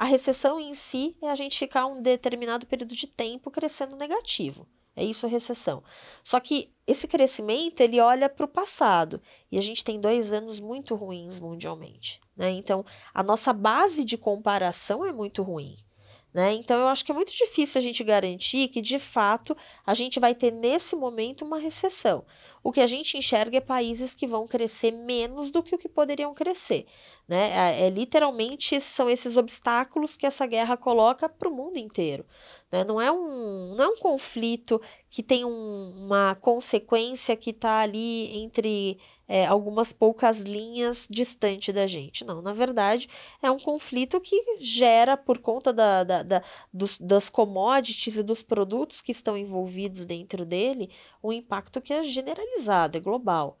a recessão em si é a gente ficar um determinado período de tempo crescendo negativo. É isso a recessão. Só que esse crescimento ele olha para o passado e a gente tem dois anos muito ruins mundialmente, né? Então a nossa base de comparação é muito ruim. Né? Então, eu acho que é muito difícil a gente garantir que, de fato, a gente vai ter nesse momento uma recessão. O que a gente enxerga é países que vão crescer menos do que o que poderiam crescer. Né? É, é literalmente são esses obstáculos que essa guerra coloca para o mundo inteiro. Né? Não, é um, não é um conflito que tem um, uma consequência que está ali entre é, algumas poucas linhas distante da gente. Não, na verdade, é um conflito que gera, por conta da, da, da dos, das commodities e dos produtos que estão envolvidos dentro dele, um impacto que é generalizado, é global.